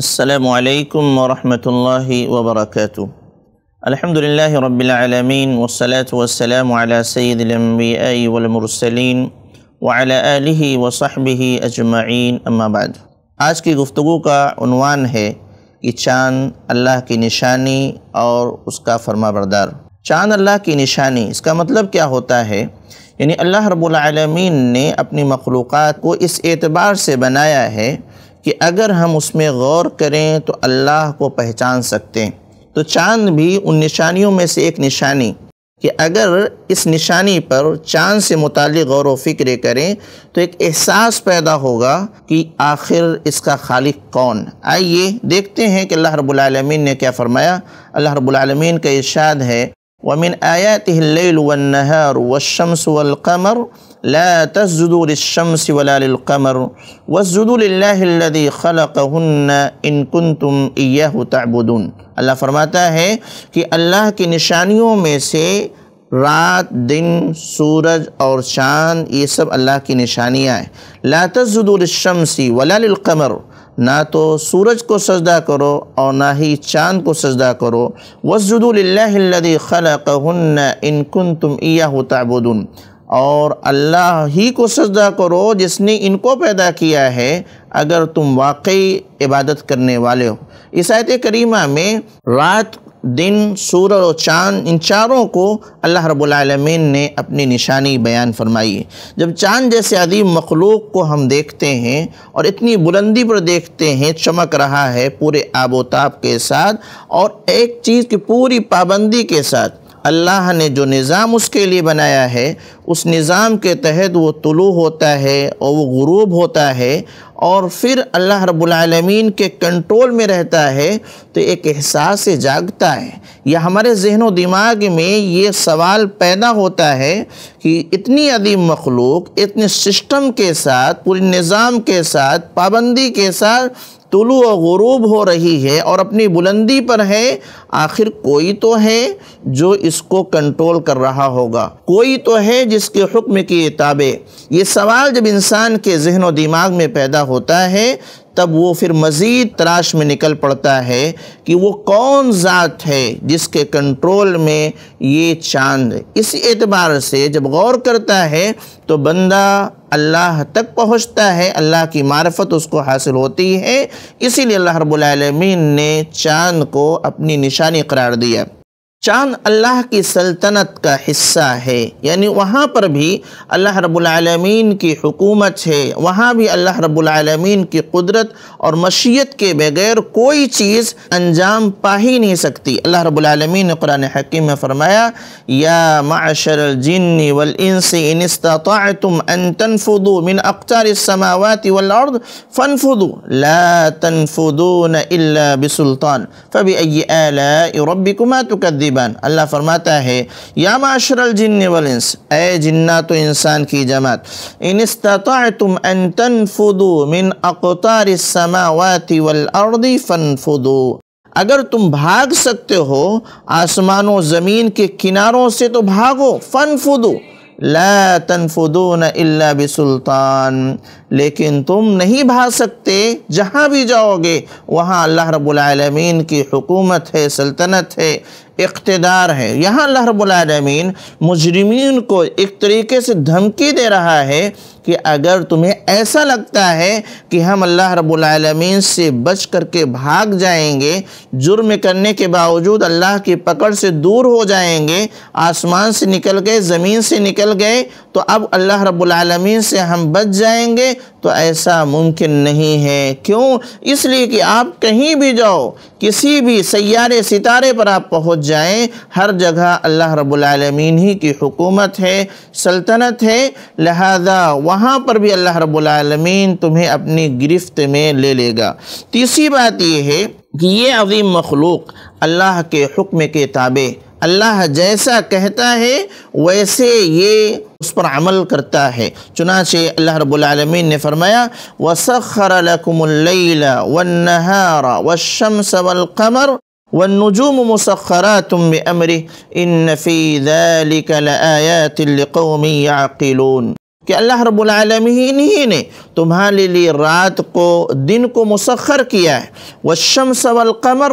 السلام علیکم ورحمۃ اللہ وبرکاتہ الحمد للہ رب العالمین والصلاة والسلام علی سید الانبیاء والمرسلین وعلى آلہ وصحبہ اجمعین اما بعد آج کی گفتگو کا عنوان ہے کہ چاند اللہ کی نشانی اور اس کا فرما بردار چاند اللہ کی نشانی اس کا مطلب کیا ہوتا ہے یعنی اللہ رب العالمین نے اپنی مخلوقات کو اس اعتبار سے بنایا ہے کہ اگر ہم اس میں غور کریں تو اللہ کو پہچان سکتے ہیں تو چاند بھی ان نشانیوں میں سے ایک نشانی کہ اگر اس نشانی پر چاند سے متعلق غور و فکر کریں تو ایک احساس پیدا ہوگا کہ آخر اس کا خالق کون آئیے دیکھتے ہیں کہ اللہ رب العالمین نے کیا فرمایا اللہ رب العالمین کا اشاد ہے وَمِنْ آیات اللَّيْلُ وَالنَّهَارُ وَالشَّمْسُ وَالْقَمَرُ لا تسجدوا للشمس ولا للقمر واسجدوا لله الذي خلقهن ان كنتم اياه تعبدون اللہ فرماتا ہے کہ اللہ کی نشانیوں میں سے رات دن سورج اور چاند یہ سب اللہ کی نشانیاں تسجدوا للشمس ولا للقمر نہ تو سورج کو سجدہ کرو اور نہ ہی چاند کو سجدہ کرو وسد اللہ الَّذِي خَلَقَهُنَّ ان كُنْتُمْ إِيَّهُ تَعْبُدُونَ اور اللہ ہی کو سجدہ کرو جس نے ان کو پیدا کیا ہے اگر تم واقعی عبادت کرنے والے ہو اس آیت کریمہ میں رات دن سورج اور چاند ان چاروں کو اللہ رب العالمین نے اپنی نشانی بیان فرمائی جب چاند جیسے عظیم مخلوق کو ہم دیکھتے ہیں اور اتنی بلندی پر دیکھتے ہیں چمک رہا ہے پورے آب و تاب کے ساتھ اور ایک چیز کی پوری پابندی کے ساتھ اللہ نے جو نظام اس کے لیے بنایا ہے اس نظام کے تحت وہ طلوع ہوتا ہے اور وہ غروب ہوتا ہے اور پھر اللہ رب العالمین کے کنٹرول میں رہتا ہے تو ایک احساس سے جاگتا ہے یا ہمارے ذہن و دماغ میں یہ سوال پیدا ہوتا ہے کہ اتنی عدیم مخلوق اتنے سسٹم کے ساتھ پورے نظام کے ساتھ پابندی کے ساتھ طلوع و غروب ہو رہی ہے اور اپنی بلندی پر ہے آخر کوئی تو ہے جو اس کو کنٹرول کر رہا ہوگا کوئی تو ہے جس کے حکم کی تابع یہ سوال جب انسان کے ذہن و دماغ میں پیدا ہوتا ہے تب وہ پھر مزید تلاش میں نکل پڑتا ہے کہ وہ کون ذات ہے جس کے کنٹرول میں یہ چاند اسی اعتبار سے جب غور کرتا ہے تو بندہ اللہ تک پہنچتا ہے اللہ کی معرفت اس کو حاصل ہوتی ہے اسی لیے اللہ رب العالمین نے چاند کو اپنی نشانی قرار دیا چاند اللہ کی سلطنت کا حصہ ہے یعنی وہاں پر بھی اللہ رب العالمین کی حکومت ہے وہاں بھی اللہ رب العالمین کی قدرت اور مشیت کے بغیر کوئی چیز انجام پا ہی نہیں سکتی اللہ رب العالمین نے قرآن حکیم میں فرمایا یا معشر الجن والانس ان استطعتم ان تنفذوا من اقتار السماوات والارض فانفذوا لا تنفذون الا بسلطان فبأی آلاء ربکما تکذب قریباً اللہ فرماتا ہے یا معاشر الجن والانس اے جنات و انسان کی جماعت ان استطعتم ان تنفذو من اقطار السماوات والارض فانفذو اگر تم بھاگ سکتے ہو آسمان و زمین کے کناروں سے تو بھاگو فانفذو لا تنفذون الا بسلطان لیکن تم نہیں بھا سکتے جہاں بھی جاؤ گے وہاں اللہ رب العالمین کی حکومت ہے سلطنت ہے اقتدار ہے یہاں اللہ رب العالمین مجرمین کو ایک طریقے سے دھمکی دے رہا ہے کہ اگر تمہیں ایسا لگتا ہے کہ ہم اللہ رب العالمین سے بچ کر کے بھاگ جائیں گے جرم کرنے کے باوجود اللہ کی پکڑ سے دور ہو جائیں گے آسمان سے نکل گئے زمین سے نکل گئے تو اب اللہ رب العالمین سے ہم بچ جائیں گے تو ایسا ممکن نہیں ہے کیوں اس لیے کہ آپ کہیں بھی جاؤ کسی بھی سیارے ستارے پر آپ پہنچ جائیں ہر جگہ اللہ رب العالمین ہی کی حکومت ہے سلطنت ہے لہذا وہاں پر بھی اللہ رب العالمین تمہیں اپنی گرفت میں لے لے گا تیسری بات یہ ہے کہ یہ عظیم مخلوق اللہ کے حکم کے تابع اللہ جیسا کہتا ہے ویسے یہ اس پر عمل کرتا ہے چنانچہ اللہ رب العالمین نے فرمایا وَسَخَّرَ لَكُمُ اللَّيْلَ وَالنَّهَارَ وَالشَّمْسَ وَالْقَمَرَ والنجوم مسخرات بأمره إن في ذلك لآيات لقوم يعقلون کہ اللہ رب العالمین ہی نے تمہارے لیے رات کو دن کو مسخر کیا ہے والشمس والقمر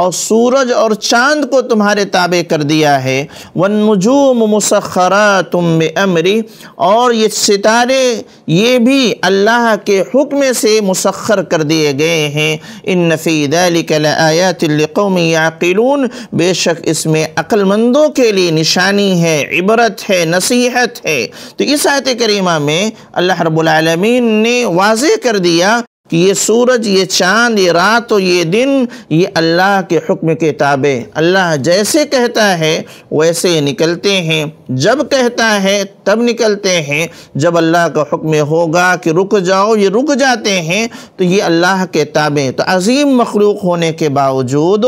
اور سورج اور چاند کو تمہارے تابع کر دیا ہے والنجوم مسخرات بامری اور یہ ستارے یہ بھی اللہ کے حکم سے مسخر کر دیے گئے ہیں ان فی علی لآیات لقوم یعقلون بے شک اس میں عقل مندوں کے لیے نشانی ہے عبرت ہے نصیحت ہے تو اس آیت کے کریمہ میں اللہ رب العالمین نے واضح کر دیا کہ یہ سورج یہ چاند یہ رات یہ دن یہ اللہ کے حکم کے تابع اللہ جیسے کہتا ہے ویسے نکلتے ہیں جب کہتا ہے تب نکلتے ہیں جب اللہ کا حکم ہوگا کہ رک جاؤ یہ رک جاتے ہیں تو یہ اللہ کے تابع تو عظیم مخلوق ہونے کے باوجود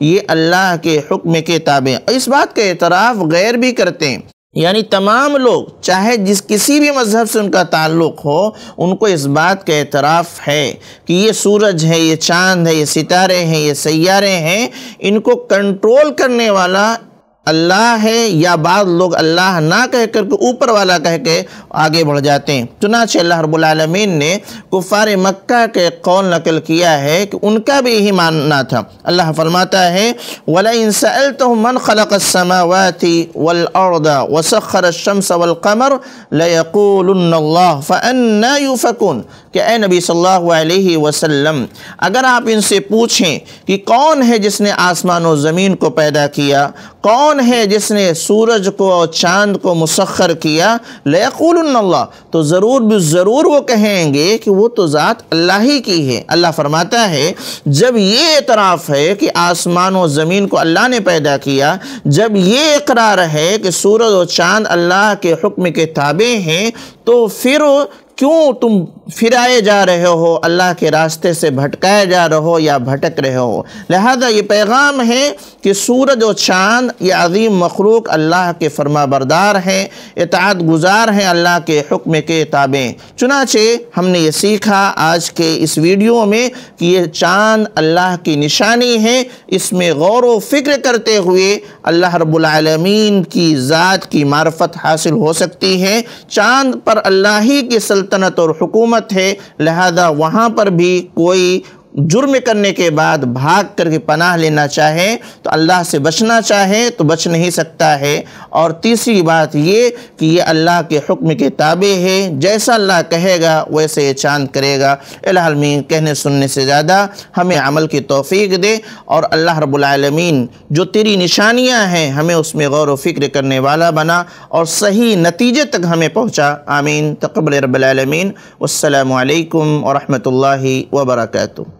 یہ اللہ کے حکم کے تابع اس بات کے اعتراف غیر بھی کرتے ہیں یعنی تمام لوگ چاہے جس کسی بھی مذہب سے ان کا تعلق ہو ان کو اس بات کا اعتراف ہے کہ یہ سورج ہے یہ چاند ہے یہ ستارے ہیں یہ سیارے ہیں ان کو کنٹرول کرنے والا اللہ ہے یا بعض لوگ اللہ نہ کہہ کر کے اوپر والا کہہ کے آگے بڑھ جاتے ہیں چنانچہ اللہ رب العالمین نے کفار مکہ کے قول نقل کیا ہے کہ ان کا بھی یہی ماننا تھا اللہ فرماتا ہے وَلَئِن سَأَلْتَهُمْ مَنْ خَلَقَ السَّمَاوَاتِ وَالْأَرْضَ وَسَخَّرَ الشَّمْسَ وَالْقَمَرْ لَيَقُولُنَّ اللَّهُ فَأَنَّا يُفَكُونَ کہ اے نبی صلی اللہ علیہ وسلم اگر آپ ان سے پوچھیں کہ کون ہے جس نے آسمان و زمین کو پیدا کیا کون ہے جس نے سورج کو اور چاند کو مسخر کیا اللہ تو ضرور بھی ضرور وہ کہیں گے کہ وہ تو ذات اللہ ہی کی ہے اللہ فرماتا ہے جب یہ اعتراف ہے کہ آسمان و زمین کو اللہ نے پیدا کیا جب یہ اقرار ہے کہ سورج و چاند اللہ کے حکم کے تابع ہیں تو پھر کیوں تم فرائے جا رہے ہو اللہ کے راستے سے بھٹکائے جا رہے ہو یا بھٹک رہے ہو لہذا یہ پیغام ہے کہ سورج و چاند یہ عظیم مخلوق اللہ کے فرما بردار ہیں اطاعت گزار ہیں اللہ کے حکم کے تابیں چنانچہ ہم نے یہ سیکھا آج کے اس ویڈیو میں کہ یہ چاند اللہ کی نشانی ہے اس میں غور و فکر کرتے ہوئے اللہ رب العالمین کی ذات کی معرفت حاصل ہو سکتی ہے چاند پر اللہ ہی کی سلطنت اور حکومت ہے لہذا وہاں پر بھی کوئی جرم کرنے کے بعد بھاگ کر کے پناہ لینا چاہے تو اللہ سے بچنا چاہے تو بچ نہیں سکتا ہے اور تیسری بات یہ کہ یہ اللہ کے حکم کے تابع ہے جیسا اللہ کہے گا ویسے یہ چاند کرے گا العالمین کہنے سننے سے زیادہ ہمیں عمل کی توفیق دے اور اللہ رب العالمین جو تیری نشانیاں ہیں ہمیں اس میں غور و فکر کرنے والا بنا اور صحیح نتیجے تک ہمیں پہنچا آمین تقبل رب العالمین والسلام علیکم ورحمۃ اللہ وبرکاتہ